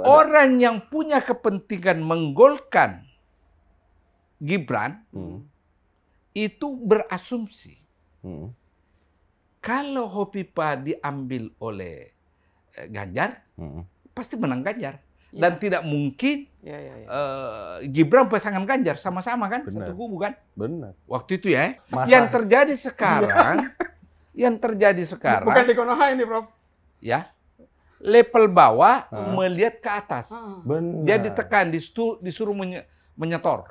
ada. orang yang punya kepentingan menggolkan Gibran hmm. itu berasumsi hmm. kalau Hopipa diambil oleh eh, Ganjar hmm. pasti menang Ganjar ya. dan tidak mungkin ya, ya, ya. Uh, Gibran pasangan Ganjar sama-sama kan Benar. satu kubu kan Benar. waktu itu ya Masa. yang terjadi sekarang yang terjadi sekarang bukan di Konoha ini Prof ya level bawah hmm. melihat ke atas. Ah. Benar. Dia ditekan, disuruh, disuruh menyetor.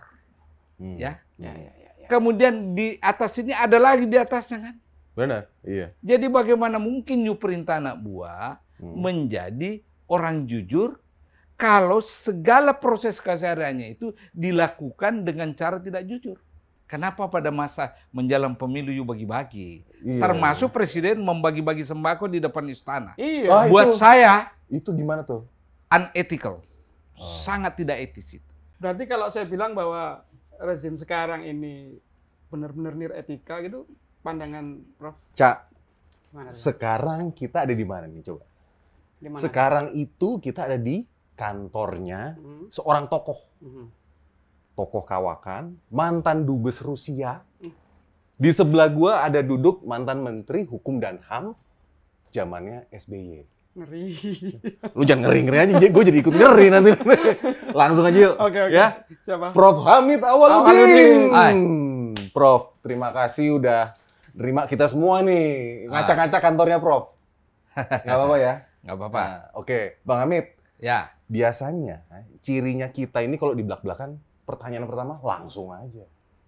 Hmm. Ya. Ya, ya, ya, ya. Kemudian di atas ini ada lagi di atasnya kan? Benar. Iya. Jadi bagaimana mungkin new perintah anak buah hmm. menjadi orang jujur kalau segala proses kesehariannya itu dilakukan dengan cara tidak jujur? Kenapa pada masa menjelang pemilu you bagi-bagi? Iya. Termasuk presiden membagi-bagi sembako di depan istana. Iya. Buat itu, saya itu gimana tuh? Unethical. Oh. Sangat tidak etis itu. Berarti kalau saya bilang bahwa rezim sekarang ini benar-benar nir etika gitu, pandangan Prof. Cak. sekarang kita ada di mana nih coba? Dimana? Sekarang itu kita ada di kantornya hmm. seorang tokoh. Hmm tokoh kawakan, mantan dubes Rusia. Hmm. Di sebelah gua ada duduk mantan menteri hukum dan HAM zamannya SBY. Ngeri. Lu jangan ngeri-ngeri aja, gue jadi ikut ngeri nanti. Langsung aja yuk. Oke, okay, oke. Okay. Ya. Siapa? Prof Hamid Awaludin. Hai. Prof, terima kasih udah nerima kita semua nih. Ah. Ngacak-ngacak kantornya Prof. Gak apa-apa ya? Gak apa-apa. Nah, oke, okay. Bang Hamid. Ya. Biasanya cirinya kita ini kalau di belak-belakan pertanyaan pertama langsung aja.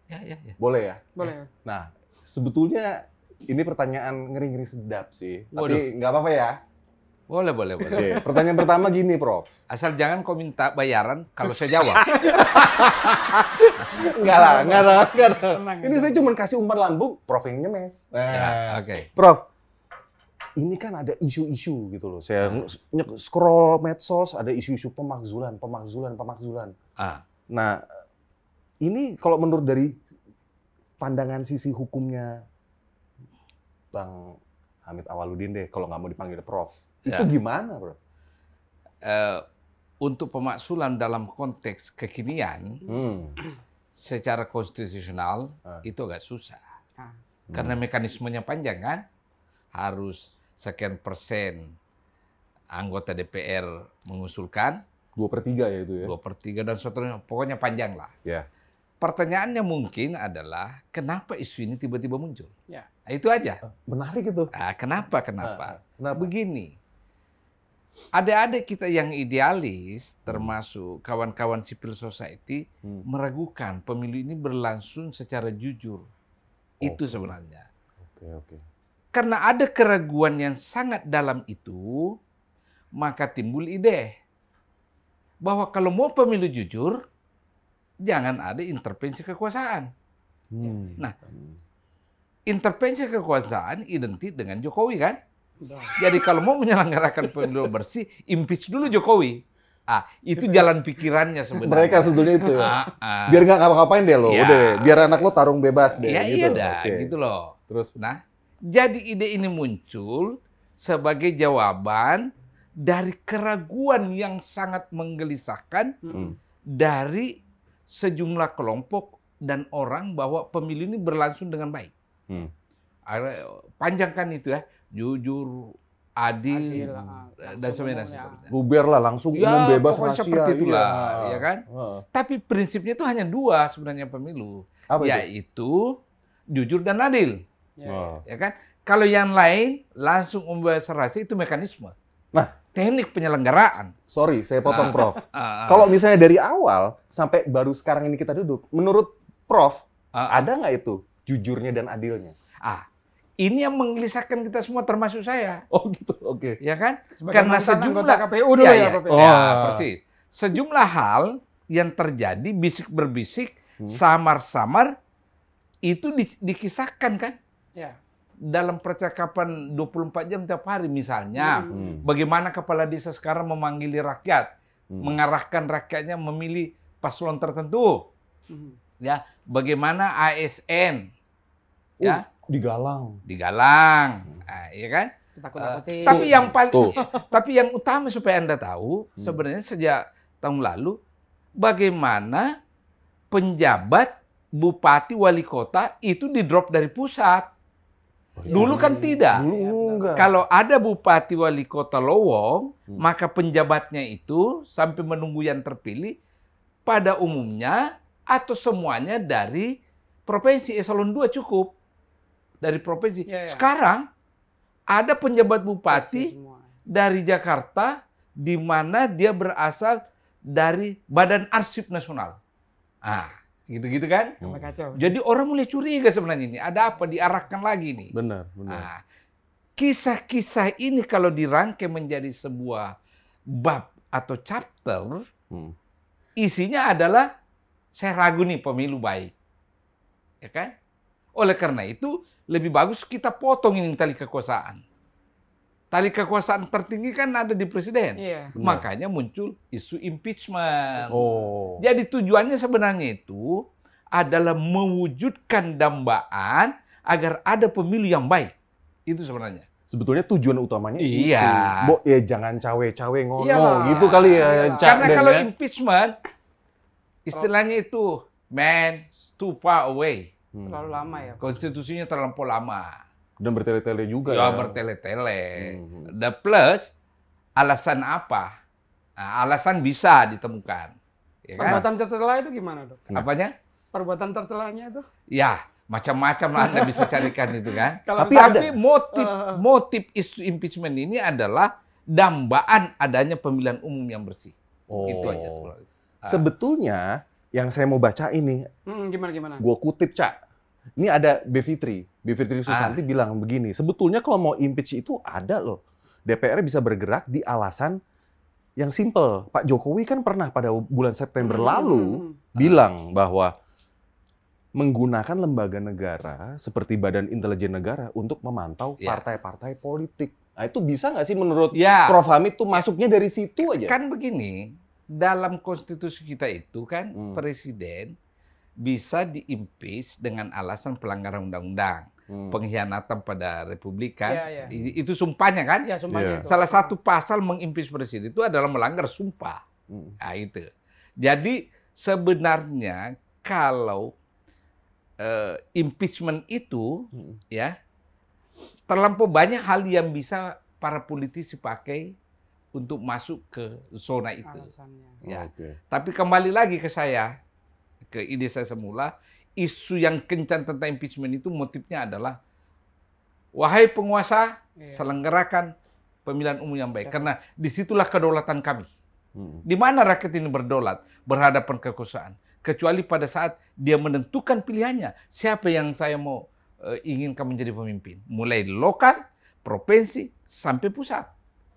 Ya, ya, ya. Boleh ya? Boleh. Ya. Nah, sebetulnya ini pertanyaan ngeri-ngeri sedap sih. Waduh. Tapi nggak apa-apa ya. Boleh, boleh, boleh. Oke. Pertanyaan pertama gini, Prof. Asal jangan kau minta bayaran kalau saya jawab. enggak lah, enggak lah, enggak lah. Ini saya cuma kasih umpan lambung, Prof yang nyemes. Nah, ya, oke. Okay. Prof, ini kan ada isu-isu gitu loh. Saya ah. scroll medsos ada isu-isu pemakzulan, pemakzulan, pemakzulan. Ah. Nah, ini kalau menurut dari pandangan sisi hukumnya Bang Hamid Awaludin deh, kalau nggak mau dipanggil Prof, ya. itu gimana, Bro? Uh, untuk pemaksulan dalam konteks kekinian, hmm. secara konstitusional uh. itu agak susah. Uh. Karena hmm. mekanismenya panjang kan, harus sekian persen anggota DPR mengusulkan, Dua per tiga ya itu ya? Dua per tiga dan seterusnya. Pokoknya panjang lah. Ya. Pertanyaannya mungkin adalah kenapa isu ini tiba-tiba muncul? Ya. Nah, itu aja. Ah, menarik itu. Nah, kenapa? Kenapa? Nah, kenapa? Begini. Adik-adik kita yang idealis, hmm. termasuk kawan-kawan civil society, hmm. meragukan pemilu ini berlangsung secara jujur. Okay. Itu sebenarnya. Oke, okay, oke. Okay. Karena ada keraguan yang sangat dalam itu, maka timbul ide bahwa kalau mau pemilu jujur, jangan ada intervensi kekuasaan. Hmm. Nah, intervensi kekuasaan identik dengan Jokowi kan? Jadi kalau mau menyelenggarakan pemilu bersih, impeach dulu Jokowi. Ah, itu jalan pikirannya sebenarnya. Mereka sebetulnya itu. Ah, ah. Biar nggak ngapa-ngapain deh lo, ya. udah. Biar anak lo tarung bebas deh. Ya, gitu. Iya dah, okay. gitu loh. Terus, nah, jadi ide ini muncul sebagai jawaban dari keraguan yang sangat menggelisahkan hmm. dari sejumlah kelompok dan orang bahwa pemilu ini berlangsung dengan baik. Hmm. Panjangkan itu ya, jujur, adil, adil ah, eh, dan sebagainya. Ya. lah langsung ya, umum bebas rahasia. seperti itulah, ya, ya kan? Uh. Tapi prinsipnya itu hanya dua sebenarnya pemilu, Apa yaitu itu? jujur dan adil, ya, uh. ya kan? Kalau yang lain langsung umum bebas rahasia itu mekanisme. Nah, teknik penyelenggaraan. Sorry, saya potong nah. Prof. Ah, ah. Kalau misalnya dari awal sampai baru sekarang ini kita duduk, menurut Prof, ah, ada nggak itu jujurnya dan adilnya? Ah, ini yang menggelisahkan kita semua termasuk saya. Oh gitu, oke. Okay. Ya kan? Sebagai Karena sejumlah KPU dulu ya, ya ya. ya, ya, oh. persis. Sejumlah hal yang terjadi bisik berbisik, hmm. samar-samar hmm. itu di, dikisahkan kan? Ya dalam percakapan 24 jam tiap hari misalnya hmm. hmm. bagaimana kepala desa sekarang memanggil rakyat hmm. mengarahkan rakyatnya memilih paslon tertentu hmm. ya bagaimana ASN uh, oh, ya digalang digalang nah, ya kan Uh, tapi yang paling Tuh. tapi yang utama supaya Anda tahu hmm. sebenarnya sejak tahun lalu bagaimana penjabat bupati wali kota itu di drop dari pusat Iya. Dulu kan iya. tidak. Dulu iya, Kalau ada bupati wali kota lowong, hmm. maka penjabatnya itu sampai menunggu yang terpilih pada umumnya atau semuanya dari provinsi eselon 2 cukup. Dari provinsi. Ya, ya. Sekarang ada penjabat bupati dari Jakarta di mana dia berasal dari Badan Arsip Nasional. Ah gitu-gitu kan? Hmm. Kacau. Jadi orang mulai curiga sebenarnya ini ada apa diarahkan lagi nih. Benar, benar. Nah, kisah-kisah ini kalau dirangkai menjadi sebuah bab atau chapter, hmm. isinya adalah saya ragu nih pemilu baik, ya kan? Oleh karena itu lebih bagus kita potong ini tali kekuasaan. Tali kekuasaan tertinggi kan ada di presiden. Yeah. Iya. Makanya muncul isu impeachment. Oh. Jadi tujuannya sebenarnya itu adalah mewujudkan dambaan agar ada pemilu yang baik. Itu sebenarnya sebetulnya tujuan utamanya iya. itu. Bo, ya jangan cawe-cawe ngono iya. gitu kali ya. Iya. Karena kalau ya. impeachment istilahnya itu man too far away. Hmm. Terlalu lama ya. Konstitusinya terlalu lama. Dan bertele-tele juga ya. Ya bertele-tele. Hmm. The plus alasan apa? Nah, alasan bisa ditemukan. Ya kan? Perbuatan kan? itu gimana dok? Nah. Apanya? Perbuatan tercelanya itu? Ya macam-macam lah Anda bisa carikan itu kan. Kalau tapi ada tapi, motif eh, eh, eh. motif isu impeachment ini adalah dambaan adanya pemilihan umum yang bersih. Oh. Itu aja sebenarnya. Sebetulnya yang saya mau baca ini. Hmm, gimana gimana? Gue kutip cak ini ada Bevitri, Bevitri Susanti ah. bilang begini, sebetulnya kalau mau impeach itu ada loh. DPR bisa bergerak di alasan yang simple. Pak Jokowi kan pernah pada bulan September hmm. lalu hmm. bilang bahwa menggunakan lembaga negara seperti Badan Intelijen Negara untuk memantau ya. partai-partai yeah. politik. Nah, itu bisa nggak sih menurut yeah. Prof Hamid itu masuknya dari situ aja? Kan begini, dalam konstitusi kita itu kan hmm. presiden bisa diimpis dengan alasan pelanggaran undang-undang. Hmm. pengkhianatan pada republikan ya, ya. itu sumpahnya kan ya, sumpahnya ya. Itu. salah satu pasal mengimpeach presiden itu adalah melanggar sumpah hmm. nah, itu jadi sebenarnya kalau uh, impeachment itu hmm. ya terlampau banyak hal yang bisa para politisi pakai untuk masuk ke zona itu. Alasannya. Ya. Okay. Tapi kembali lagi ke saya, ke ide saya semula, isu yang kencang tentang impeachment itu motifnya adalah wahai penguasa, iya. selenggarakan pemilihan umum yang baik. Iya. Karena disitulah kedaulatan kami. Hmm. Di mana rakyat ini berdaulat, berhadapan kekuasaan. Kecuali pada saat dia menentukan pilihannya, siapa yang saya mau e, inginkan menjadi pemimpin. Mulai lokal, provinsi, sampai pusat.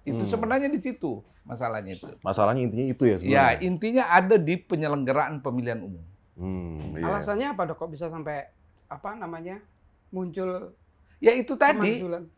Itu hmm. sebenarnya di situ masalahnya itu. Masalahnya intinya itu ya, ya sebenarnya. Ya, intinya ada di penyelenggaraan pemilihan umum. Hmm, iya. Alasannya apa dok kok bisa sampai apa namanya muncul? Ya itu tadi. Kemanjulan?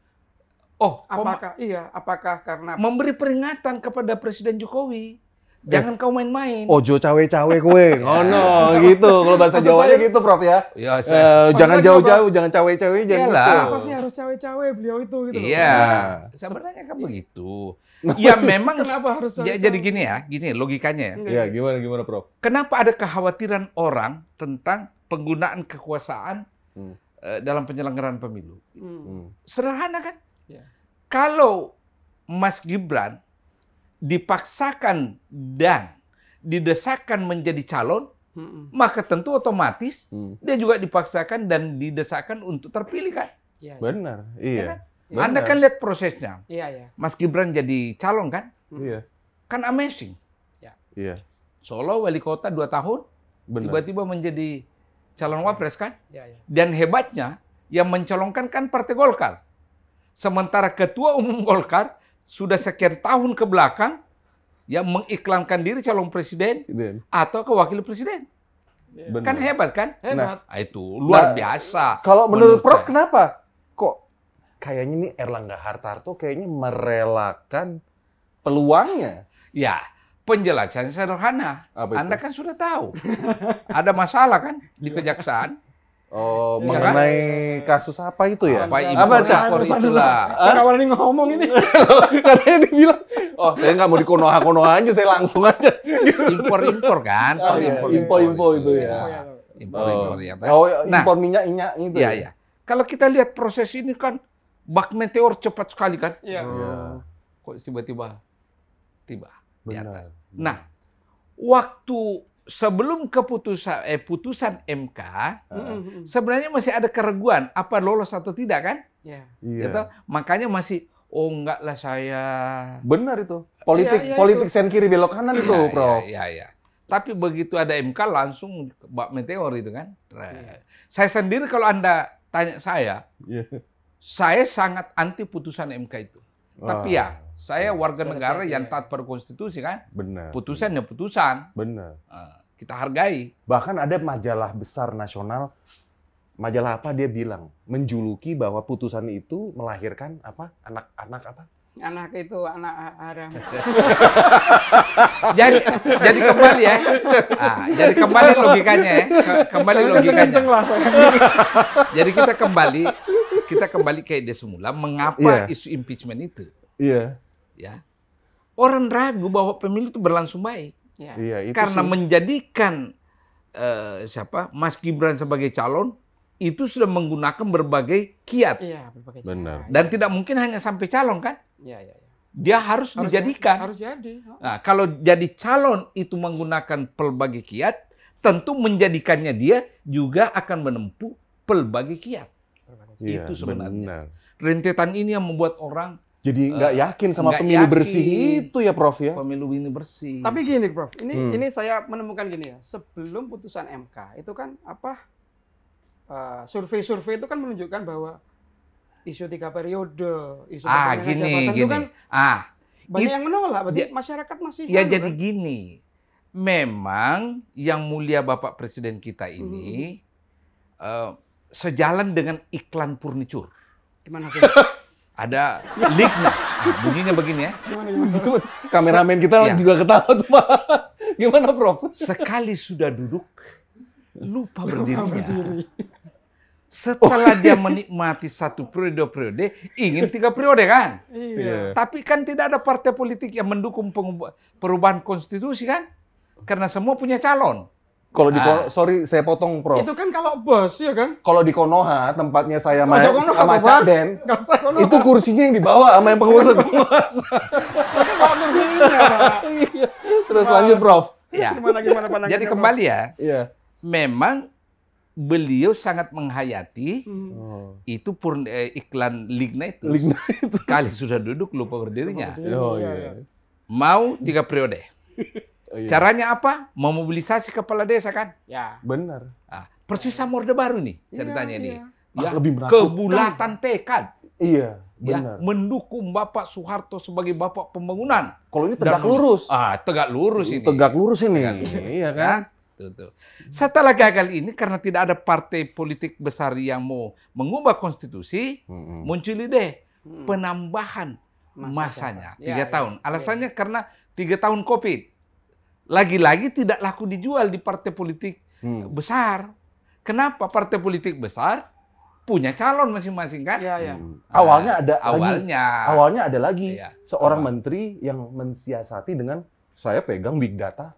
Oh, apakah iya? Apakah karena memberi peringatan kepada Presiden Jokowi Eh, jangan eh, kau main-main. Ojo cawe-cawe kowe. oh no gitu. Kalau bahasa Jawanya gitu, Prof ya. Iya, uh, jangan jauh-jauh, jangan cawe-cawe, jangan Yalah. gitu. Apa sih harus cawe-cawe beliau itu gitu Iya. Nah, sebenarnya kan begitu. Iya, memang kenapa harus cawe -cawe? jadi gini ya, gini logikanya ya. Iya, gimana gimana, Prof? Kenapa ada kekhawatiran orang tentang penggunaan kekuasaan hmm. Eh, dalam penyelenggaraan pemilu? Hmm. hmm. Sederhana kan? Ya. Kalau Mas Gibran dipaksakan dan didesakkan menjadi calon, hmm. maka tentu otomatis hmm. dia juga dipaksakan dan didesakkan untuk terpilih kan? Ya, ya. Benar, iya. Ya, kan? Benar. Anda kan lihat prosesnya. Iya, iya. Mas Gibran jadi calon kan? Iya. Kan amazing. Iya. Iya. Solo wali kota dua tahun, tiba-tiba menjadi calon iya. wapres kan? Iya, iya. Dan hebatnya yang mencalonkan kan Partai Golkar. Sementara Ketua Umum Golkar sudah sekian tahun ke belakang yang mengiklankan diri calon presiden, presiden. atau ke wakil presiden. Iya. Kan hebat kan? Hebat. Nah, nah, itu luar nah, biasa. Kalau menurut, menurut Prof saya. kenapa? Kok kayaknya ini Erlangga Hartarto kayaknya merelakan peluangnya. Ya, penjelasan sederhana. Anda kan sudah tahu. Ada masalah kan di kejaksaan. Oh, ya, mengenai kan? kasus apa itu ya? Apa, iya. apa cakor Saya Kawan ini ngomong ini. Katanya dia bilang, oh saya nggak mau di konoha konoha aja, saya langsung aja. impor impor kan? Oh, iya. impor impor, impor itu, itu ya. Impor impor ya. Oh. Iya. oh, nah, impor minyak minyak itu. Iya, ya. Iya. Kalau kita lihat proses ini kan bak meteor cepat sekali kan? Iya. Hmm. Kok tiba-tiba tiba, -tiba, tiba di atas. Benar. Nah, waktu sebelum keputusan eh putusan MK uh. Ah. sebenarnya masih ada keraguan apa lolos atau tidak kan? Ya. Iya. Yeah. Gitu. Yeah. Makanya masih oh enggak lah saya. Benar itu. Ya, politik yeah, yeah, politik sen kiri belok kanan iya, itu, yeah, Prof. Iya, iya. yeah. Tapi begitu ada MK langsung bak meteor itu kan. Yeah. Saya sendiri kalau Anda tanya saya, yeah. saya sangat anti putusan MK itu. Oh. Tapi ya saya iya. warga negara yang taat pada konstitusi kan. Benar. Putusannya putusan. Benar. Uh kita hargai. Bahkan ada majalah besar nasional, majalah apa dia bilang menjuluki bahwa putusan itu melahirkan apa anak-anak apa? Anak itu anak haram. jadi jadi kembali ya. Ah, jadi kembali logikanya ya. Kembali logikanya. jadi kita kembali kita kembali ke ide semula mengapa yeah. isu impeachment itu. Iya. Yeah. Ya. Orang ragu bahwa pemilu itu berlangsung baik. Ya. Ya, itu Karena sih. menjadikan uh, siapa Mas Gibran sebagai calon itu sudah menggunakan berbagai kiat. Ya, berbagai Benar. Dan ya. tidak mungkin hanya sampai calon kan? Iya, ya, Ya. Dia harus, harus dijadikan. Jadi, harus jadi. Oh. Nah, kalau jadi calon itu menggunakan pelbagai kiat, tentu menjadikannya dia juga akan menempuh pelbagai kiat. Pelbagai kiat. Ya, itu sebenarnya. Benar. Rentetan ini yang membuat orang jadi eh, nggak uh, yakin sama gak pemilu yakin. bersih itu ya Prof ya. Pemilu ini bersih. Tapi gini Prof, ini hmm. ini saya menemukan gini ya, sebelum putusan MK itu kan apa eh, survei-survei uh, itu kan menunjukkan bahwa isu tiga periode, isu ah, gini, jabatan gini. itu kan ah, banyak it, yang menolak, berarti ya, masyarakat masih Ya jadi kan? gini. Memang yang mulia Bapak Presiden kita ini hmm. uh, sejalan dengan iklan furniture. Gimana? ada leak nah. Bunyinya begini ya. Kameramen kita ya. juga ketawa tuh Pak. Gimana Prof? Sekali sudah duduk, lupa berdirinya. Lupa berdiri. Setelah oh. dia menikmati satu periode-periode, ingin tiga periode kan? Iya. iya. Tapi kan tidak ada partai politik yang mendukung perubahan konstitusi kan? Karena semua punya calon. Kalau di ah. sorry saya potong Prof. Itu kan kalau bos ya kan? Kalau di Konoha tempatnya saya main sama Caden. Itu kursinya yang dibawa sama yang penguasa-penguasa. Iya. Iya. Terus lanjut Prof. Ya. Gimana gimana pandangan Jadi kembali ya. Iya. Memang beliau sangat menghayati hmm. itu pur eh, iklan Ligna itu. Ligna itu. Kali sudah duduk lupa berdirinya. Oh, iya, iya. Mau tiga periode. Oh, iya. Caranya apa? Memobilisasi kepala desa kan? Ya. Benar. Nah, persis sama Orde Baru nih iya, ceritanya ini. Iya. Ya, ah, lebih menakutkan. Kebulatan tekad. Iya, ya, benar. Ya, mendukung Bapak Soeharto sebagai Bapak Pembangunan. Kalau ini tegak Dan, lurus. Ah, tegak lurus ini. Tegak lurus ini kan. Iya kan? Nah, Setelah gagal ini karena tidak ada partai politik besar yang mau mengubah konstitusi, hmm. muncul ide penambahan masanya ya, tiga ya, tahun. Ya, Alasannya ya. karena tiga tahun COVID. Lagi-lagi tidak laku dijual di partai politik hmm. besar. Kenapa partai politik besar punya calon masing-masing kan? Ya, ya. Hmm. Awalnya ada awalnya lagi, awalnya ada lagi ya, seorang awal. menteri yang mensiasati dengan saya pegang big data.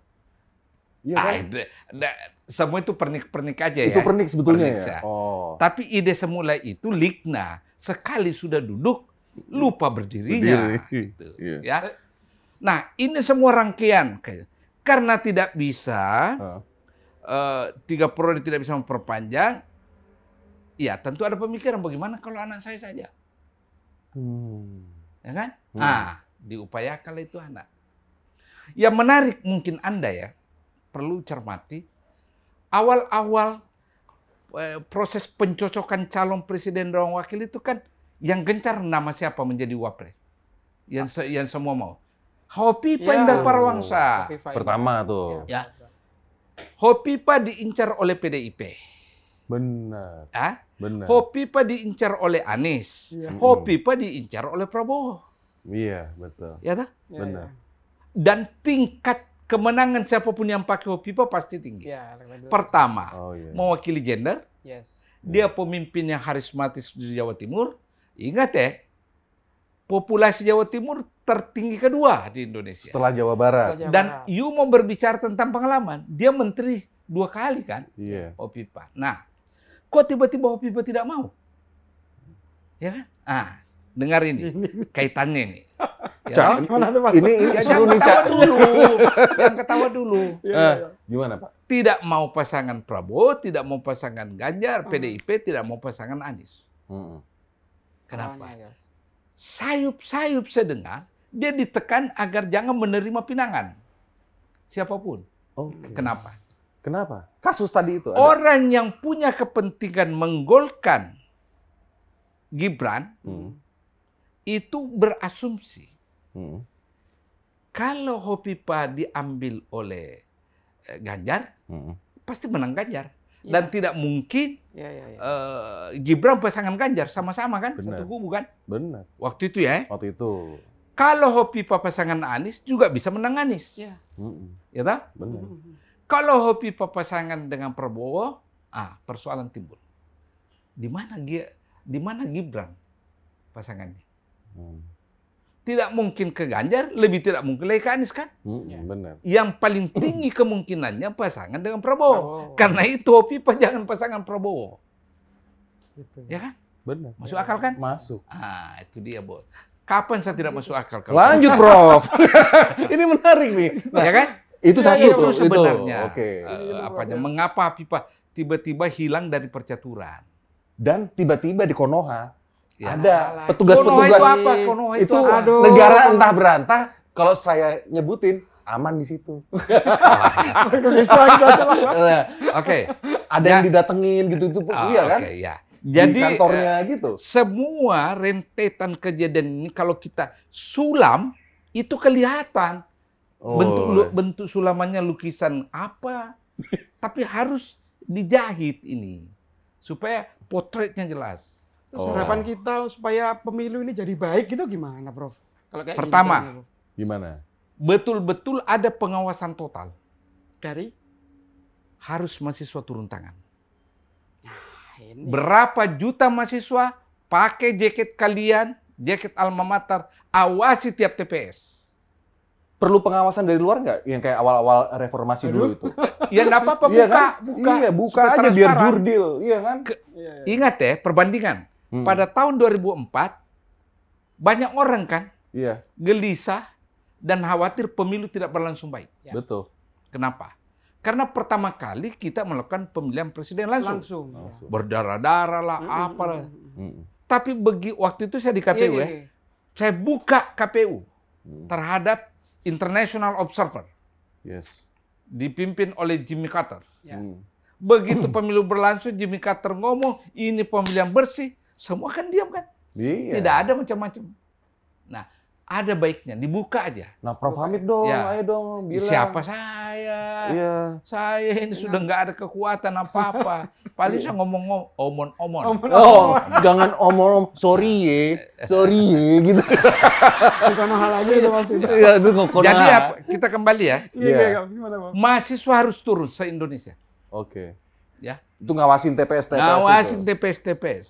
Iya ah, kan? itu, nah, semua itu pernik-pernik aja itu ya. Itu pernik sebetulnya pernik, ya. Oh. Tapi ide semula itu Likna sekali sudah duduk lupa berdirinya Berdiri. gitu, yeah. ya. Nah, ini semua rangkaian karena tidak bisa, uh. Uh, tiga periode tidak bisa memperpanjang, ya tentu ada pemikiran bagaimana kalau anak saya saja. Hmm. Ya kan? Hmm. Nah, diupayakan itu anak. Yang menarik mungkin Anda ya, perlu cermati, awal-awal eh, proses pencocokan calon presiden dan wakil itu kan yang gencar nama siapa menjadi wapres. Yang, ah. se yang semua mau. Hopipa ya. Indah Parawangsa. Oh, Pertama tuh. Ya. Hopipa diincar oleh PDIP. Benar. Hah? Benar. Hopipa diincar oleh Anies. Ya. Hopipa diincar oleh Prabowo. Iya, betul. Ya, tak? Ya, Benar. Ya. Dan tingkat kemenangan siapapun yang pakai Hopipa pasti tinggi. Ya, Pertama, oh, ya. mewakili gender. Yes. Dia pemimpin yang harismatis di Jawa Timur. Ingat ya, populasi Jawa Timur tertinggi kedua di Indonesia. Setelah Jawa Barat. Setelah Jawa Barat. Dan you mau berbicara tentang pengalaman, dia menteri dua kali kan, yeah. Opipa. Nah, kok tiba-tiba Opipa tidak mau? Ya kan? Ah, dengar ini kaitannya nih. Ya, kan? Cang, ini ini ya, seru nih Dulu. yang ketawa dulu. Ya, ya. Gimana Pak? Tidak mau pasangan Prabowo, tidak mau pasangan Ganjar, PDIP, ah. tidak mau pasangan Anies. Hmm. Kenapa? Oh, sayup-sayup saya dengar dia ditekan agar jangan menerima pinangan siapapun. Okay. Kenapa? Kenapa? Kasus tadi itu. Ada... Orang yang punya kepentingan menggolkan Gibran hmm. itu berasumsi hmm. kalau Hopipa diambil oleh eh, Ganjar hmm. pasti menang Ganjar. Iya. dan tidak mungkin ya, ya, ya. Uh, Gibran pasangan Ganjar sama-sama kan Bener. satu kubu kan? Benar. Waktu itu ya? Waktu itu. Kalau Hopipa pasangan Anies juga bisa menang Anies. Ya. Mm -mm. Ya tak? Benar. Kalau Hopipa pasangan dengan Prabowo, ah persoalan timbul. Di mana dia? Di mana Gibran pasangannya? Hmm tidak mungkin ke Ganjar, lebih tidak mungkin lagi ke Anies kan? Hmm, ya, benar. Yang paling tinggi kemungkinannya pasangan dengan Prabowo. Oh. Karena itu opi jangan pasangan Prabowo. Gitu. Ya kan? Benar. Masuk akal kan? Masuk. Ah, itu dia, Bos. Kapan saya tidak masuk akal? Kalau Lanjut, Prof. ini menarik nih. Nah, ya kan? Itu ya, satu ya, itu, sebenarnya. Oke. Okay. Uh, eh, apanya? Mengapa Pipa tiba-tiba hilang dari percaturan? Dan tiba-tiba di Konoha Ya, ada petugas-petugas itu, apa? itu, itu aduh. negara entah berantah kalau saya nyebutin aman di situ. Iya. Oke, ada yang ya. didatengin gitu itu oh, iya kan? Okay, ya. Jadi di kantornya uh, gitu. Semua rentetan kejadian ini kalau kita sulam itu kelihatan oh. bentuk bentuk sulamannya lukisan apa, tapi harus dijahit ini supaya potretnya jelas. Terus oh. harapan kita supaya pemilu ini jadi baik gitu gimana, Prof? Kalau kayak Pertama, gini, gimana, Betul-betul ada pengawasan total. Dari? Harus mahasiswa turun tangan. Nah, ini. Berapa juta mahasiswa pakai jaket kalian, jaket alma mater, awasi tiap TPS. Perlu pengawasan dari luar nggak? Yang kayak awal-awal reformasi Aduh. dulu itu. ya nggak apa-apa, buka, iya kan? buka. buka iya, aja biar jurdil. Iya kan? Ke, iya, iya. Ingat ya, perbandingan. Hmm. Pada tahun 2004 banyak orang kan yeah. gelisah dan khawatir pemilu tidak berlangsung baik. Ya. Betul. Kenapa? Karena pertama kali kita melakukan pemilihan presiden langsung. Langsung. Ya. langsung. Berdarah-darah lah, mm apalah. Mm Tapi bagi waktu itu saya di iya, KPU yeah, ya, yeah. saya buka KPU mm. terhadap International Observer. Yes. Dipimpin oleh Jimmy Carter. Yeah. Mm. Begitu pemilu berlangsung, Jimmy Carter ngomong, ini pemilihan bersih, semua kan diam kan? Iya. Tidak ada macam-macam. Nah, ada baiknya dibuka aja. Nah, Prof Hamid dong, ya. ayo dong bilang. Siapa saya? Iya. Saya ini sudah iya. nggak ada kekuatan apa-apa. Paling iya. saya ngomong omon-omon. Omon, oh, jangan omon, sorry ye, sorry ye gitu. Bukan hal lagi itu maksudnya. Iya, itu Jadi ya, kita kembali ya. Iya. Yeah. Iya. Mahasiswa harus turun se Indonesia. Oke. Okay. Ya. Itu ngawasin TPS TPS. Ngawasin TPS TPS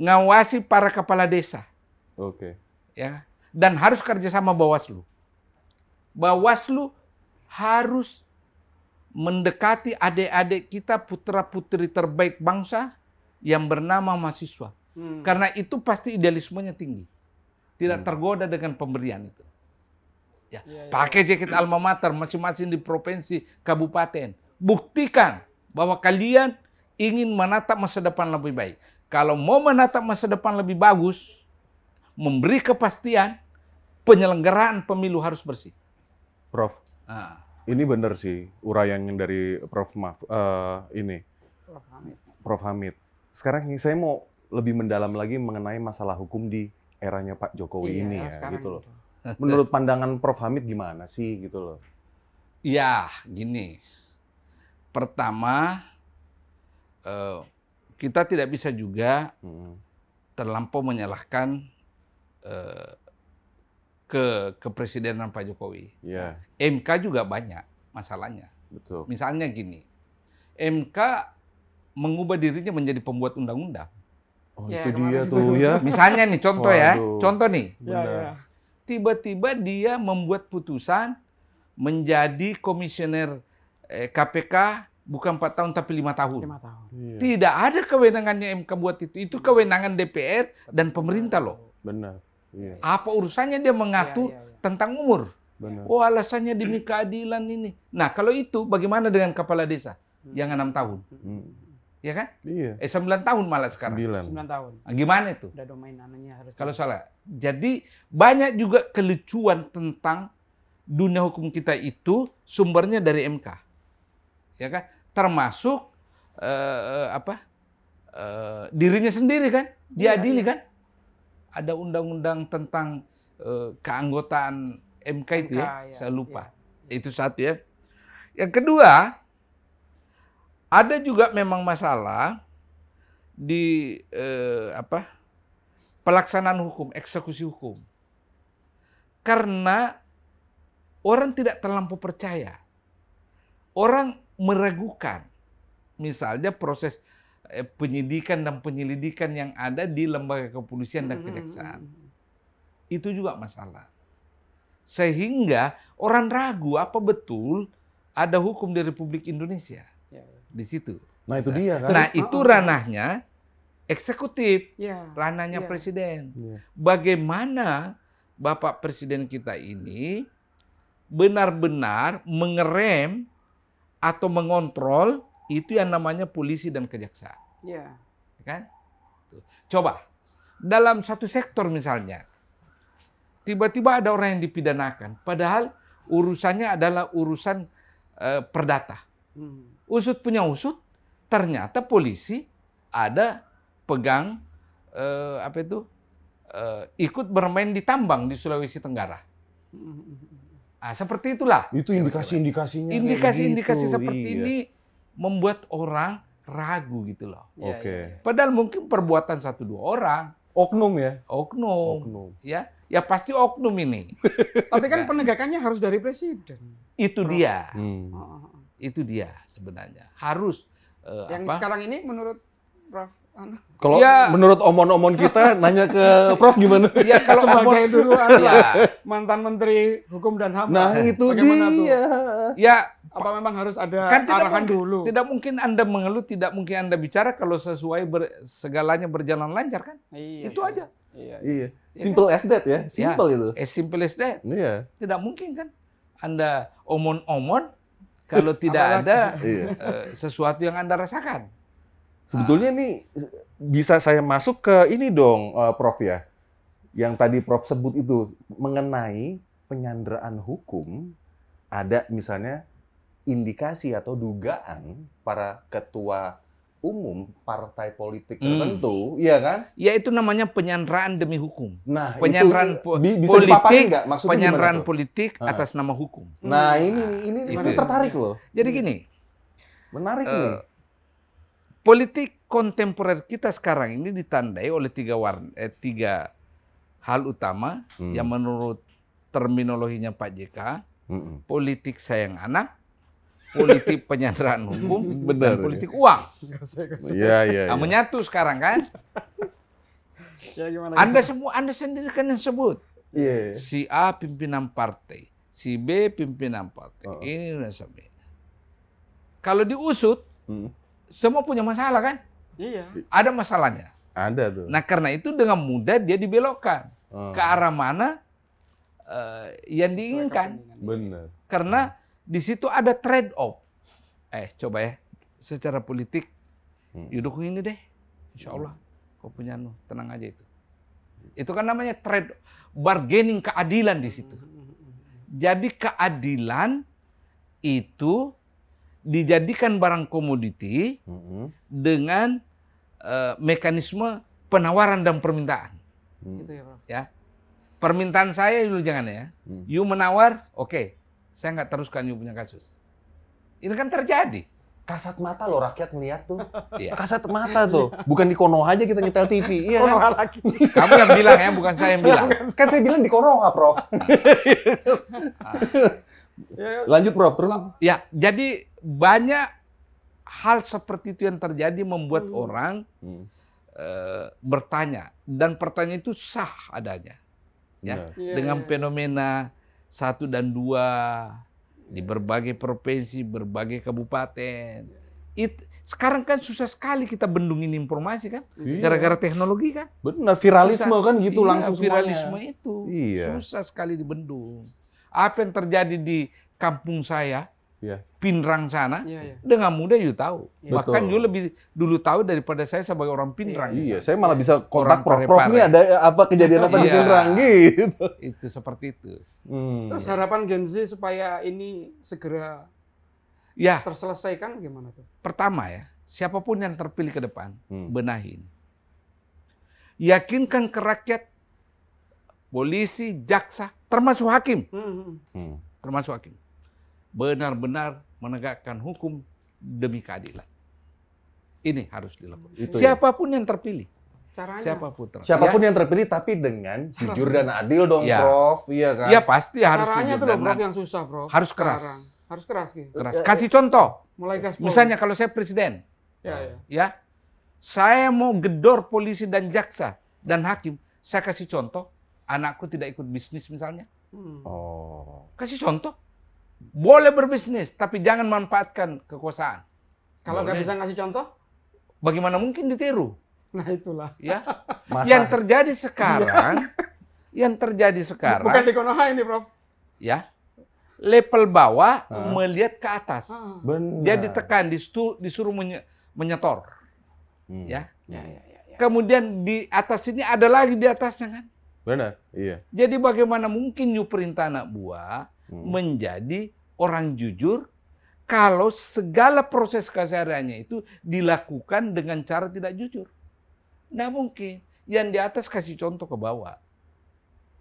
ngawasi para kepala desa. Oke. Okay. Ya, dan harus kerjasama Bawaslu. Bawaslu harus mendekati adik-adik kita putra-putri terbaik bangsa yang bernama mahasiswa. Hmm. Karena itu pasti idealismenya tinggi. Tidak hmm. tergoda dengan pemberian itu. Ya, ya, ya. pakai jaket alma mater masing-masing di provinsi, kabupaten. Buktikan bahwa kalian ingin menatap masa depan lebih baik. Kalau mau menatap masa depan lebih bagus, memberi kepastian, penyelenggaraan pemilu harus bersih. Prof, nah. ini benar sih uraian yang dari Prof. Ma, uh, eh, ini. Prof. Hamid. Prof. Hamid. Sekarang ini saya mau lebih mendalam lagi mengenai masalah hukum di eranya Pak Jokowi iya, ini ya, gitu loh. Itu. Menurut pandangan Prof. Hamid gimana sih gitu loh? Ya, gini. Pertama, uh, kita tidak bisa juga hmm. terlampau menyalahkan uh, ke kepresidenan Pak Jokowi. Yeah. MK juga banyak masalahnya. Betul. Misalnya gini, MK mengubah dirinya menjadi pembuat undang-undang. Oh, ya, itu dia tuh ya. Misalnya nih contoh ya. Waduh. ya, contoh nih. Tiba-tiba ya, ya. dia membuat putusan menjadi komisioner eh, KPK bukan empat tahun tapi lima tahun. 5 tahun. Iya. Tidak ada kewenangannya MK buat itu. Itu iya. kewenangan DPR dan pemerintah iya. loh. Benar. Iya. iya. Apa urusannya dia mengatur iya, iya, iya. tentang umur? Benar. Oh alasannya demi keadilan ini. Nah kalau itu bagaimana dengan kepala desa hmm. yang enam tahun? Hmm. Ya kan? Iya. Eh 9 tahun malah sekarang. Sembilan tahun. Nah, gimana itu? Udah domain anaknya harus. Kalau salah. Jadi banyak juga kelecuan tentang dunia hukum kita itu sumbernya dari MK. Ya kan? termasuk eh, eh, apa eh, dirinya sendiri kan diadili ya, ya. kan ada undang-undang tentang eh, keanggotaan MK itu ya, ya saya lupa ya, itu satu ya yang kedua ada juga memang masalah di eh, apa pelaksanaan hukum eksekusi hukum karena orang tidak terlampau percaya orang meragukan misalnya proses eh, penyidikan dan penyelidikan yang ada di lembaga kepolisian dan hmm, hmm, kejaksaan. Hmm, itu juga masalah. Sehingga orang ragu apa betul ada hukum di Republik Indonesia. Ya, ya. Di situ. Nah, itu dia kan. Nah, itu oh, oh, oh. ranahnya eksekutif, ya, ranahnya presiden. Bagaimana Bapak Presiden kita ini benar-benar mengerem atau mengontrol itu yang namanya polisi dan kejaksaan. Iya. Yeah. Kan? Coba dalam satu sektor misalnya tiba-tiba ada orang yang dipidanakan padahal urusannya adalah urusan uh, perdata. Hmm. Usut punya usut ternyata polisi ada pegang eh, apa itu eh, ikut bermain di tambang di Sulawesi Tenggara. Hmm, hmm, hmm. Nah, seperti itulah. Itu indikasi-indikasinya. Indikasi-indikasi gitu. seperti iya. ini membuat orang ragu gitu loh. Iya, iya, Oke. Okay. Iya. Padahal mungkin perbuatan satu dua orang. Oknum ya. Oknum. Oknum. Ya, ya pasti oknum ini. Tapi kan nah. penegakannya harus dari presiden. Itu dia. Hmm. Itu dia sebenarnya. Harus. Uh, Yang apa? sekarang ini menurut Prof kalau ya. menurut omon-omon kita nanya ke Prof gimana? Iya kalau sebagai dulu adalah kan. iya. mantan Menteri Hukum dan HAM. Nah, eh, itu dia. Tuh? Ya apa memang harus ada kan arahan mungkin, dulu? Tidak mungkin Anda mengeluh, tidak mungkin Anda bicara kalau sesuai ber, segalanya berjalan lancar kan? Iya, itu iya. aja. Iya. iya. iya. Simple as that ya. Iya. Simple ya, itu. As eh, simple as that. Iya. Tidak mungkin kan anda omon-omon kalau tidak ada uh, sesuatu yang Anda rasakan. Sebetulnya ini ah. bisa saya masuk ke ini dong, uh, Prof ya, yang tadi Prof sebut itu mengenai penyanderaan hukum ada misalnya indikasi atau dugaan para ketua umum partai politik hmm. tertentu, hmm. iya kan? Ya itu namanya penyanderaan demi hukum. Nah, penyanderaan po politik, nggak? Maksudnya penyanderaan politik ha. Ah. atas nama hukum. Nah, hmm. ini ini, ini ini gitu. tertarik loh. Jadi gini, menarik uh, nih Politik kontemporer kita sekarang ini ditandai oleh tiga warna, eh, tiga hal utama hmm. yang menurut terminologinya Pak JK, hmm. politik sayang anak, politik penyanderaan hukum, benar, dan politik ya. uang. Iya, iya. ya. menyatu sekarang kan? ya, gimana, Anda semua, Anda sendiri kan yang sebut. Yeah. Si A pimpinan partai, si B pimpinan partai. Oh. Ini nasabah. Kalau diusut, hmm semua punya masalah kan? Iya. Ada masalahnya. Ada tuh. Nah karena itu dengan mudah dia dibelokkan hmm. ke arah mana uh, yang diinginkan. Benar. Karena hmm. di situ ada trade off. Eh coba ya, secara politik, hmm. yuk dukung ini deh, insya Allah kau punya nu, tenang aja itu. Itu kan namanya trade bargaining keadilan di situ. Hmm, hmm, hmm, Jadi keadilan itu dijadikan barang komoditi mm-hmm. dengan uh, mekanisme penawaran dan permintaan. Mm. Gitu ya, Prof. Ya. Permintaan saya dulu jangan ya. Mm. You menawar, oke. Okay. Saya nggak teruskan you punya kasus. Ini kan terjadi. Kasat mata loh rakyat melihat tuh. Iya. Kasat mata tuh. Bukan di Konoha aja kita nyetel TV. Iya kan? lagi. Kamu yang bilang ya, bukan saya yang bilang. Kan saya bilang di Konoha, Prof. Ah. Ya, ya. Lanjut Prof, terus. Ya, jadi banyak hal seperti itu yang terjadi membuat hmm. orang hmm. E, bertanya dan pertanyaan itu sah adanya. Ya, yeah. dengan iya, iya. fenomena satu dan dua di iya. berbagai provinsi, berbagai kabupaten. itu It, sekarang kan susah sekali kita bendungin informasi kan, gara-gara teknologi kan. Benar, viralisme susah. kan gitu iya, langsung viralisme semuanya. itu. Iya. Susah sekali dibendung apa yang terjadi di kampung saya, ya. Pinrang sana, ya, ya. dengan mudah you tahu. Ya. Bahkan you lebih dulu tahu daripada saya sebagai orang Pinrang. Iya, saya malah iya. bisa kontak Prof. Prof ini ada apa kejadian apa di iya. Pinrang gitu. Itu seperti itu. Hmm. Terus harapan Gen Z supaya ini segera ya. terselesaikan gimana tuh? Pertama ya, siapapun yang terpilih ke depan, hmm. benahin. Yakinkan ke rakyat polisi, jaksa, termasuk hakim, hmm, hmm, hmm. hmm. termasuk hakim, benar-benar menegakkan hukum demi keadilan. Ini harus dilakukan. Itu ya. Siapapun ya? yang terpilih. Caranya. Siapapun terpilih. Siapapun ya. yang terpilih tapi dengan jujur dan adil dong, ya. Prof. Iya kan? Iya pasti harus Caranya jujur itu dan Prof, yang susah, Prof. Harus keras. Harus keras, gitu. keras. Eh, eh, kasih contoh. Mulai gaspol. Misalnya kalau saya presiden, ya, ya. ya, saya mau gedor polisi dan jaksa dan hakim. Saya kasih contoh, anakku tidak ikut bisnis misalnya. Hmm. Oh. Kasih contoh. Boleh berbisnis, tapi jangan manfaatkan kekuasaan. Kalau nggak bisa ngasih contoh? Bagaimana mungkin ditiru? Nah itulah. Ya. Yang terjadi sekarang, iya. yang terjadi sekarang. Bukan di Konoha ini, Prof. Ya. Level bawah huh? Ah. melihat ke atas. Benar. Ah. Dia ditekan, disuruh, disuruh menyetor. Hmm. Ya. Ya, ya, ya, ya. Kemudian di atas ini ada lagi di atasnya kan. Benar, iya. Jadi bagaimana mungkin new perintah anak buah hmm. menjadi orang jujur kalau segala proses kesehariannya itu dilakukan dengan cara tidak jujur? Nah mungkin. Yang di atas kasih contoh ke bawah.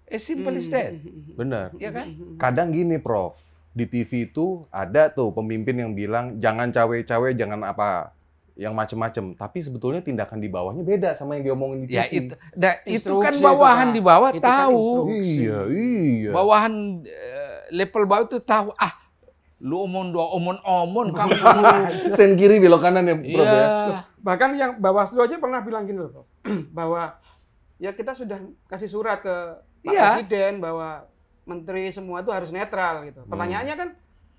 Eh simple as hmm. that. Benar. Ya kan? Kadang gini, Prof. Di TV itu ada tuh pemimpin yang bilang jangan cawe-cawe, jangan apa yang macem-macem. Tapi sebetulnya tindakan di bawahnya beda sama yang diomongin di TV. Ya itu, da, nah, itu kan bawahan kan. di bawah itu kan tahu. Kan iya, iya. Bawahan uh, level bawah itu tahu ah lu omon dua omon omon kamu sen kiri belok kanan ya bro yeah. ya iya. bahkan yang bawaslu aja pernah bilang gini loh bahwa ya kita sudah kasih surat ke pak yeah. presiden bahwa menteri semua itu harus netral gitu hmm. pertanyaannya kan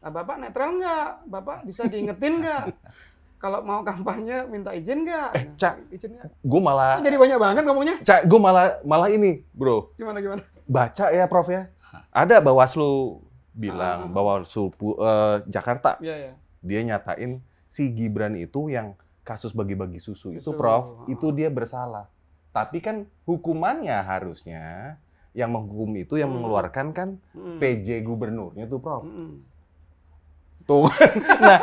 Bapak netral nggak? Bapak bisa diingetin nggak? kalau mau kampanye minta izin nggak? Eh, Cak, nah, izinnya. Gue malah. Jadi banyak banget ngomongnya. Cak, gue malah malah ini, bro. Gimana gimana? Baca ya, Prof ya. Ada Bawaslu bilang ah. Bawaslu uh, Jakarta. Ya, ya. Dia nyatain si Gibran itu yang kasus bagi-bagi susu, susu itu, Prof, ah. itu dia bersalah. Tapi kan hukumannya harusnya yang menghukum itu yang hmm. mengeluarkan kan hmm. PJ gubernurnya tuh, Prof. Hmm. Tuh. nah,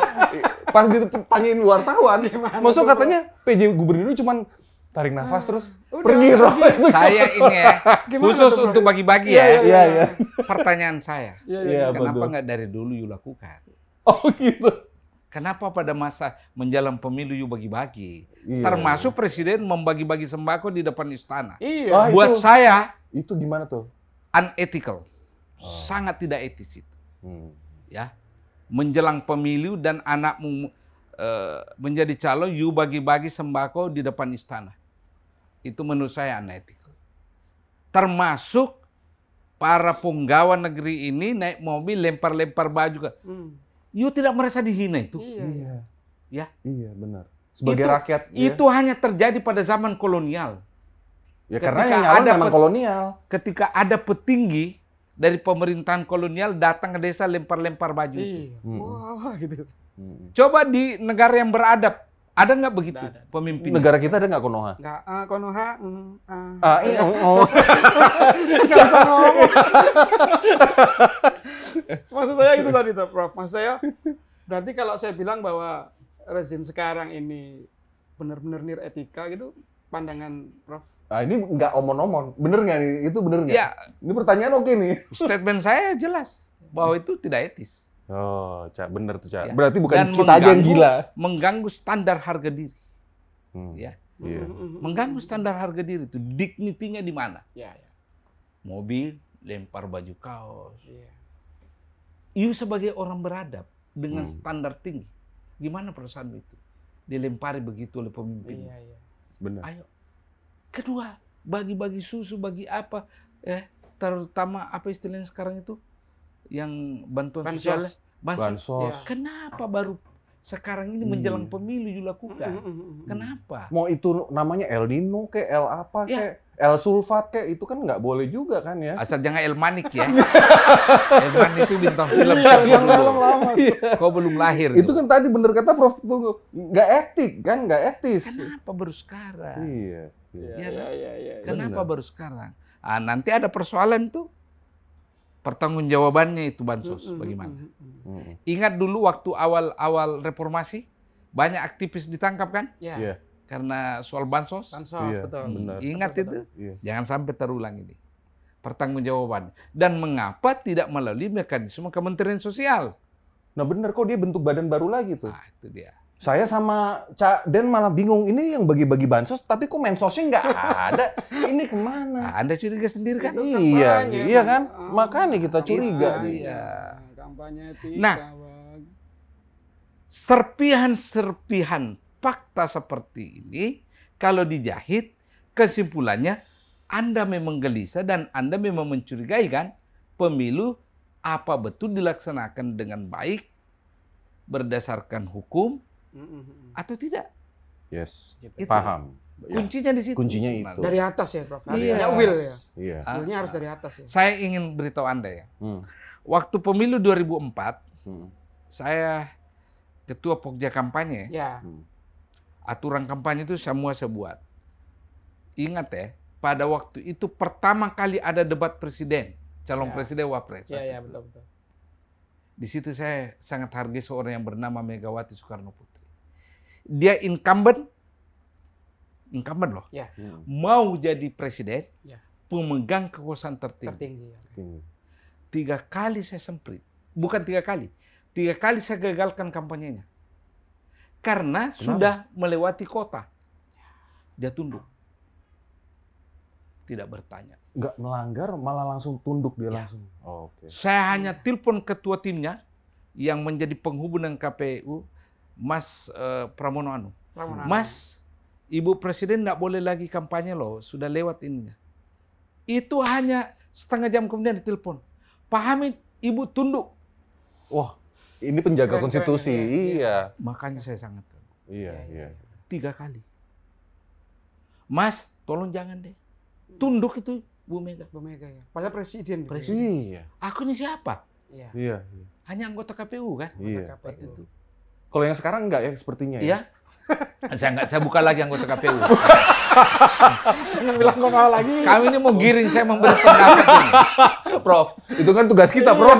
Pas ditanyain wartawan, masuk katanya PJ Gubernur cuma tarik nafas terus ah, Udah, pergi bro. Iya, iya. Saya ini ya, khusus tuh, untuk bagi-bagi ya. Iya, iya, iya, iya. Pertanyaan saya, iya, iya. kenapa nggak dari dulu you lakukan? Oh gitu. Kenapa pada masa menjelang pemilu you bagi-bagi? Iya. Termasuk presiden membagi-bagi sembako di depan istana. Iya. Oh, Buat itu, saya itu gimana tuh? Unethical. Oh. Sangat tidak etis itu. Hmm. Ya menjelang pemilu dan anakmu uh, menjadi calon, you bagi-bagi sembako di depan istana. Itu menurut saya unethical. Termasuk para penggawa negeri ini naik mobil lempar-lempar baju Hmm. You tidak merasa dihina itu? Iya. iya. Ya. Iya, benar. Sebagai itu, rakyat ya. itu hanya terjadi pada zaman kolonial. Ya ketika karena yang ada zaman kolonial. Ketika ada petinggi dari pemerintahan kolonial datang ke desa lempar-lempar baju itu. Iya. Hmm. wow, gitu. Hmm. Coba di negara yang beradab, ada nggak begitu ada, pemimpin? Negara kita ada nggak Konoha? Nggak, uh, Konoha. Mm, uh. Uh, oh, oh. Maksud saya itu tadi, Prof. Maksud saya, berarti kalau saya bilang bahwa rezim sekarang ini benar-benar nir etika gitu, pandangan Prof Nah, ini nggak omon-omon. Bener nggak nih? Itu bener nggak? Ya. Ini pertanyaan oke nih. Statement saya jelas bahwa itu tidak etis. Oh, Cak. Bener tuh, Cak. Ya. Berarti bukan Dan kita aja yang gila. Mengganggu standar harga diri. Hmm. Ya. Yeah. Mengganggu standar harga diri itu Dignity-nya di mana? Ya, ya. Mobil, lempar baju kaos. Ya. You sebagai orang beradab dengan hmm. standar tinggi, gimana perasaan itu? Dilempari begitu oleh pemimpin. Iya, iya. Benar. Ayo Kedua, bagi-bagi susu, bagi apa, eh terutama apa istilahnya sekarang itu yang bantuan bansos. sosial, bansos. bansos. Ya. Kenapa baru sekarang ini hmm. menjelang hmm. pemilu dilakukan? Hmm, hmm, Kenapa? Mau itu namanya El Nino ke El apa ya. ke? El sulfat kayak itu kan nggak boleh juga kan ya. Asal jangan El Manik ya. El Manik itu bintang film. Iya, yang, yang belum lama. Iya. Kau belum lahir. Itu tuh. kan tadi bener kata Prof itu nggak etik kan, nggak etis. Kenapa baru sekarang? Iya. Iya, iya, kan? iya. Ya, ya, ya, Kenapa bener. baru sekarang? Ah, nanti ada persoalan tuh. Pertanggungjawabannya itu bansos bagaimana? Ingat dulu waktu awal-awal reformasi banyak aktivis ditangkap kan? Iya. Yeah. Yeah karena soal bansos. Bansos, iya, betul. Benar. Ingat betul, itu, betul. Iya. jangan sampai terulang ini. Pertanggungjawaban. Dan mengapa tidak melalui mekanisme Kementerian Sosial? Nah benar kok dia bentuk badan baru lagi tuh. Nah, itu dia. Saya sama Cak Den malah bingung ini yang bagi-bagi bansos tapi kok mensosnya nggak ada. ini kemana? Nah, anda curiga sendiri kan? Itu iya, kampanye, iya kan? Oh, Makanya kita iya, curiga. Kampanye, iya. iya. Kampanye tiga, nah, serpihan-serpihan fakta seperti ini kalau dijahit kesimpulannya Anda memang gelisah dan Anda memang mencurigai kan pemilu apa betul dilaksanakan dengan baik berdasarkan hukum atau tidak? Yes, gitu. itu. paham. Kuncinya di situ. Kuncinya itu. Dari atas ya, Prof. Iya. Yes. Will ya. Iya. Ah. harus dari atas ya. Saya ingin beritahu Anda ya. Hmm. Waktu pemilu 2004, hmm. saya ketua pokja kampanye. Ya. Hmm Aturan kampanye itu semua saya buat. Ingat ya, pada waktu itu pertama kali ada debat presiden, calon ya. presiden wapres. Iya, iya, betul, betul. Di situ saya sangat hargai seorang yang bernama Megawati Soekarno Putri. Dia incumbent, incumbent loh. Ya. ya. Mau jadi presiden, ya. pemegang kekuasaan tertinggi. tertinggi ya. Tiga kali saya semprit, bukan tiga kali, tiga kali saya gagalkan kampanyenya. Karena Kenapa? sudah melewati kota. Dia tunduk. Tidak bertanya. Nggak melanggar, malah langsung tunduk dia ya. langsung. Oh, okay. Saya hanya telepon ketua timnya yang menjadi penghubung dengan KPU, Mas uh, Pramono Anu. Pramono Mas, Ibu Presiden nggak boleh lagi kampanye loh, sudah lewat ininya. Itu hanya setengah jam kemudian ditelepon. Pak Ibu tunduk. Wah, ini penjaga keren, konstitusi. Keren, iya. Ya. iya. Makanya saya sangat kagum. Iya, ya, ya, iya. Tiga kali. Mas, tolong jangan deh. Tunduk itu Bu Mega. Bu Mega ya. Padahal presiden. Gitu presiden. Iya. Aku ini siapa? Iya. iya. iya. Hanya anggota KPU kan? Iya. Anggota KPU. Kalau yang sekarang enggak ya sepertinya ya? Iya. saya enggak, saya buka lagi anggota KPU. Jangan bilang kalah lagi. Kami ini mau giring, saya memberi pendapat ini. Prof, itu kan tugas kita, Prof.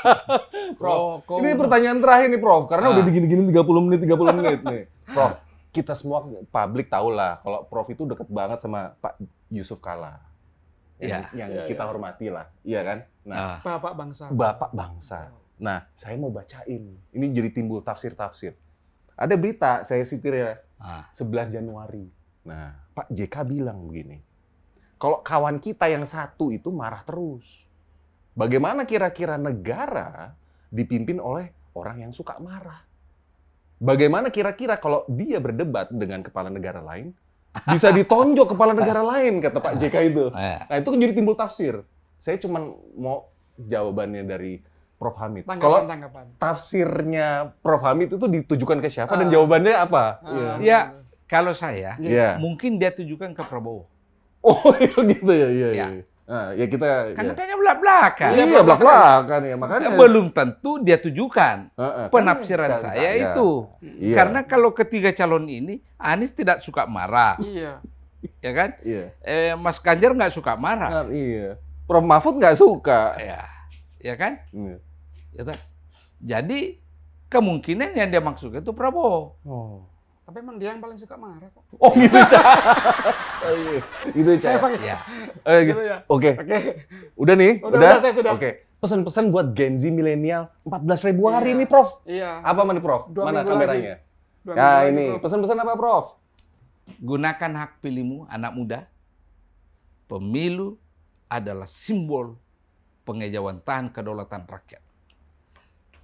Prof, oh, ini pertanyaan terakhir nih, Prof. Karena nah. udah ah. digini-gini 30 menit, 30 menit nih. Prof, kita semua publik tahu lah kalau Prof itu deket banget sama Pak Yusuf Kala. Yang, ya, yang ya, kita ya. hormati lah, iya kan? Nah, ah. Bapak Bangsa. Bapak Bangsa. Nah, saya mau bacain. Ini jadi timbul tafsir-tafsir. Ada berita, saya sitir ya. Ah. 11 Januari Nah, Pak JK bilang begini, kalau kawan kita yang satu itu marah terus, bagaimana kira-kira negara dipimpin oleh orang yang suka marah? Bagaimana kira-kira kalau dia berdebat dengan kepala negara lain, bisa ditonjok kepala negara lain, kata Pak JK itu. Iya. Nah, itu kan jadi timbul tafsir. Saya cuma mau jawabannya dari Prof Hamid. Tanggapan, Kalau tanggapan. tafsirnya Prof Hamid itu ditujukan ke siapa uh, dan ah. jawabannya apa? Uh, ya, iya. Kalau saya, yeah. Iya. mungkin dia tujukan ke Prabowo. Oh iya, gitu ya, iya, iya. Ya. Nah, ya kita kan ya. katanya belak belakan. Iya, ya, belak belakan ya makanya. Belum tentu dia tujukan uh, uh, kan penafsiran kan, saya kan, itu. Iya. Karena kalau ketiga calon ini Anies tidak suka marah. Iya. Ya kan? Iya. Eh, Mas Ganjar nggak suka marah. Nah, iya. Prof Mahfud nggak suka. Ya. Ya kan? Iya. Ya, Jadi kemungkinan yang dia maksudkan itu Prabowo. Oh. Tapi emang dia yang paling suka marah kok. Oh gitu cah. oh, iya. gitu cah. Ya. Eh, gitu. ya. Oke. Okay. Oke. Udah nih. Udah. udah? udah saya sudah. Oke. Okay. Pesan-pesan buat Gen Z milenial 14 ribu hari iya. ini Prof. Iya. Apa mana Prof? Dua mana kameranya? Ya nah ini pesan-pesan apa Prof? Gunakan hak pilihmu anak muda. Pemilu adalah simbol pengejawantahan kedaulatan rakyat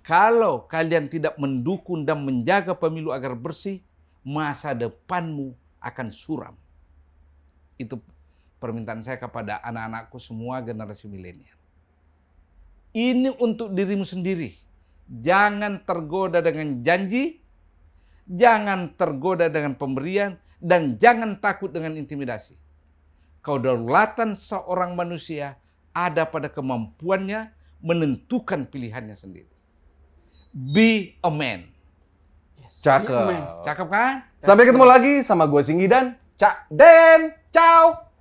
kalau kalian tidak mendukung dan menjaga pemilu agar bersih, masa depanmu akan suram. Itu permintaan saya kepada anak-anakku semua generasi milenial. Ini untuk dirimu sendiri. Jangan tergoda dengan janji, jangan tergoda dengan pemberian, dan jangan takut dengan intimidasi. kau Kedaulatan seorang manusia ada pada kemampuannya menentukan pilihannya sendiri. Be a man. Cakep. Cakep kan? Sampai ketemu lagi sama gue Singgi dan Cak Den. Ciao.